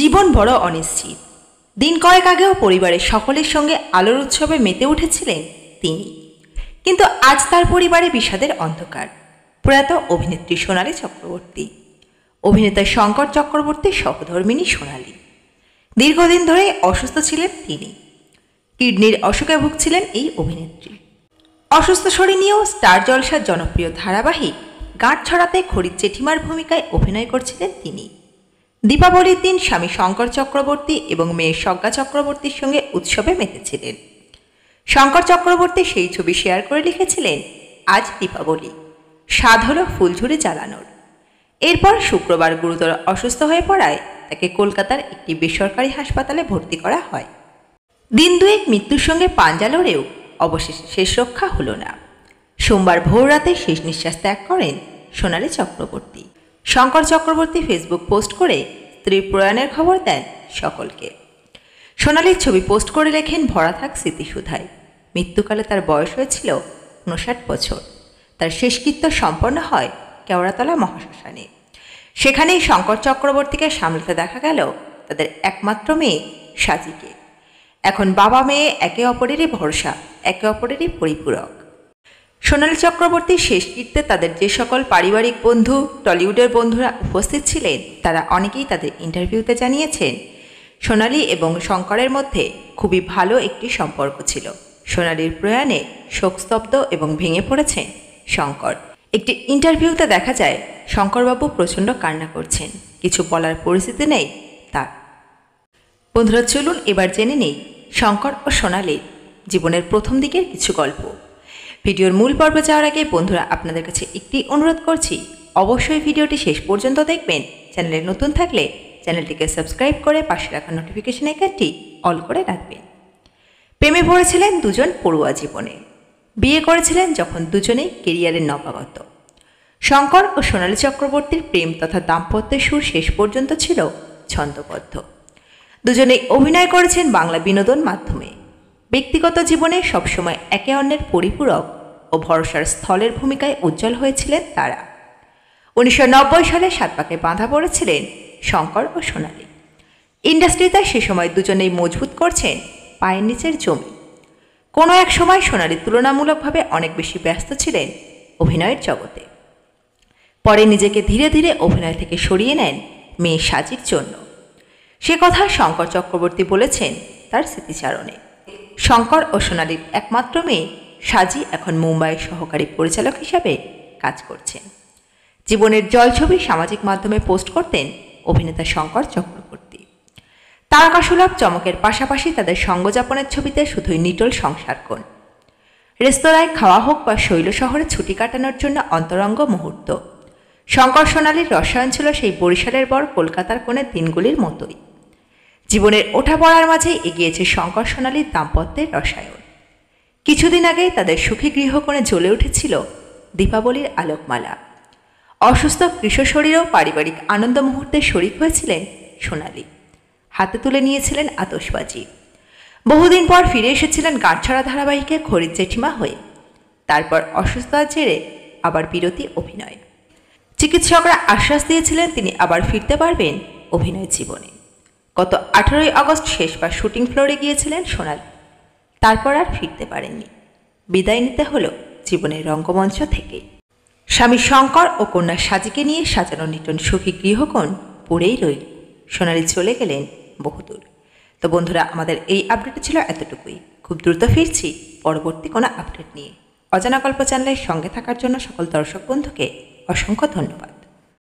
জীবন বড় অনিশ্চিত দিন কয়েক আগেও পরিবারের সকলের সঙ্গে আলোর উৎসবে মেতে উঠেছিলেন তিনি কিন্তু আজ তার পরিবারে বিষাদের অন্ধকার প্রয়াত অভিনেত্রী সোনালি চক্রবর্তী অভিনেতা শঙ্কর চক্রবর্তী সহধর্মিনী সোনালি দীর্ঘদিন ধরে অসুস্থ ছিলেন তিনি কিডনির অসুখে ভুগছিলেন এই অভিনেত্রী অসুস্থ শরীর নিয়েও স্টার জলসার জনপ্রিয় ধারাবাহিক গাঁট ছড়াতে খরিদ চেঠিমার ভূমিকায় অভিনয় করছিলেন তিনি দীপাবলির দিন স্বামী শঙ্কর চক্রবর্তী এবং মেয়ে সজ্ঞা চক্রবর্তীর সঙ্গে উৎসবে মেতেছিলেন শঙ্কর চক্রবর্তী সেই ছবি শেয়ার করে লিখেছিলেন আজ দীপাবলি স্বাদ হল ফুলঝুরি চালানোর এরপর শুক্রবার গুরুতর অসুস্থ হয়ে পড়ায় তাকে কলকাতার একটি বেসরকারি হাসপাতালে ভর্তি করা হয় দিন দুয়েক মৃত্যুর সঙ্গে পাঞ্জা লড়েও অবশেষে শেষ রক্ষা হলো না সোমবার ভোর রাতে শেষ নিঃশ্বাস ত্যাগ করেন সোনালী চক্রবর্তী শঙ্কর চক্রবর্তী ফেসবুক পোস্ট করে স্ত্রী প্রয়াণের খবর দেন সকলকে সোনালির ছবি পোস্ট করে লেখেন ভরা থাক স্মৃতিসুধায় মৃত্যুকালে তার বয়স হয়েছিল উনষাট বছর তার শেষকৃত্য সম্পন্ন হয় কেওড়াতলা মহাশ্মশানে সেখানেই শঙ্কর চক্রবর্তীকে সামলাতে দেখা গেল তাদের একমাত্র মেয়ে সাজিকে এখন বাবা মেয়ে একে অপরেরই ভরসা একে অপরেরই পরিপূরক সোনালী চক্রবর্তীর শেষকৃত্যে তাদের যে সকল পারিবারিক বন্ধু টলিউডের বন্ধুরা উপস্থিত ছিলেন তারা অনেকেই তাদের ইন্টারভিউতে জানিয়েছেন সোনালী এবং শঙ্করের মধ্যে খুবই ভালো একটি সম্পর্ক ছিল সোনালীর প্রয়াণে শোকস্তব্ধ এবং ভেঙে পড়েছেন শঙ্কর একটি ইন্টারভিউতে দেখা যায় শঙ্করবাবু প্রচণ্ড কান্না করছেন কিছু বলার পরিস্থিতি নেই তার বন্ধুরা চলুন এবার জেনে নেই শঙ্কর ও সোনালীর জীবনের প্রথম দিকের কিছু গল্প ভিডিওর মূল পর্বে যাওয়ার আগে বন্ধুরা আপনাদের কাছে একটি অনুরোধ করছি অবশ্যই ভিডিওটি শেষ পর্যন্ত দেখবেন চ্যানেলে নতুন থাকলে চ্যানেলটিকে সাবস্ক্রাইব করে পাশে রাখা নোটিফিকেশন আইকনটি অল করে রাখবেন প্রেমে পড়েছিলেন দুজন পড়ুয়া জীবনে বিয়ে করেছিলেন যখন দুজনেই কেরিয়ারের নবাগত শঙ্কর ও সোনালী চক্রবর্তীর প্রেম তথা দাম্পত্যের সুর শেষ পর্যন্ত ছিল ছন্দবদ্ধ দুজনেই অভিনয় করেছেন বাংলা বিনোদন মাধ্যমে ব্যক্তিগত জীবনে সবসময় একে অন্যের পরিপূরক ও ভরসার স্থলের ভূমিকায় উজ্জ্বল হয়েছিলেন তারা উনিশশো সালে সাতপাকে বাঁধা পড়েছিলেন শঙ্কর ও সোনালী ইন্ডাস্ট্রিতে সে সময় দুজনেই মজবুত করছেন পায়ের নিচের জমি কোনো এক সময় সোনালী তুলনামূলকভাবে অনেক বেশি ব্যস্ত ছিলেন অভিনয়ের জগতে পরে নিজেকে ধীরে ধীরে অভিনয় থেকে সরিয়ে নেন মেয়ে সাজির জন্য সে কথা শঙ্কর চক্রবর্তী বলেছেন তার স্মৃতিচারণে শঙ্কর ও সোনালির একমাত্র মেয়ে সাজি এখন মুম্বাইয়ের সহকারী পরিচালক হিসাবে কাজ করছেন জীবনের জলছবি সামাজিক মাধ্যমে পোস্ট করতেন অভিনেতা শঙ্কর চক্রবর্তী তারকাসুলভ চমকের পাশাপাশি তাদের সঙ্গযাপনের ছবিতে শুধুই নিটল সংসার কোন রেস্তোরাঁয় খাওয়া হোক বা শৈল শহরে ছুটি কাটানোর জন্য অন্তরঙ্গ মুহূর্ত শঙ্কর সোনালীর রসায়ন ছিল সেই বরিশালের বর কলকাতার কোণের দিনগুলির মতোই জীবনের ওঠা পড়ার মাঝে এগিয়েছে শঙ্কর সোনালীর দাম্পত্যের রসায়ন কিছুদিন আগে তাদের সুখী গৃহকোণে জ্বলে উঠেছিল দীপাবলির আলোকমালা অসুস্থ কৃষক শরীরেও পারিবারিক আনন্দ মুহূর্তে শরিক হয়েছিলেন সোনালি হাতে তুলে নিয়েছিলেন আতসবাজি বহুদিন পর ফিরে এসেছিলেন গাঁটছড়া ধারাবাহিকে খরিদ জেঠিমা হয়ে তারপর অসুস্থতার জেরে আবার বিরতি অভিনয় চিকিৎসকরা আশ্বাস দিয়েছিলেন তিনি আবার ফিরতে পারবেন অভিনয় জীবনে গত আঠেরোই আগস্ট শেষবার শুটিং ফ্লোরে গিয়েছিলেন সোনালি তারপর আর ফিরতে পারেননি বিদায় নিতে হলো জীবনের রঙ্গমঞ্চ থেকে স্বামী শঙ্কর ও কন্যা সাজিকে নিয়ে সাজানো নিটন সুখী গৃহকোণ পড়েই রইল সোনালি চলে গেলেন বহুদূর তো বন্ধুরা আমাদের এই আপডেট ছিল এতটুকুই খুব দ্রুত ফিরছি পরবর্তী কোনো আপডেট নিয়ে অজানা গল্প চ্যানেলের সঙ্গে থাকার জন্য সকল দর্শক বন্ধুকে অসংখ্য ধন্যবাদ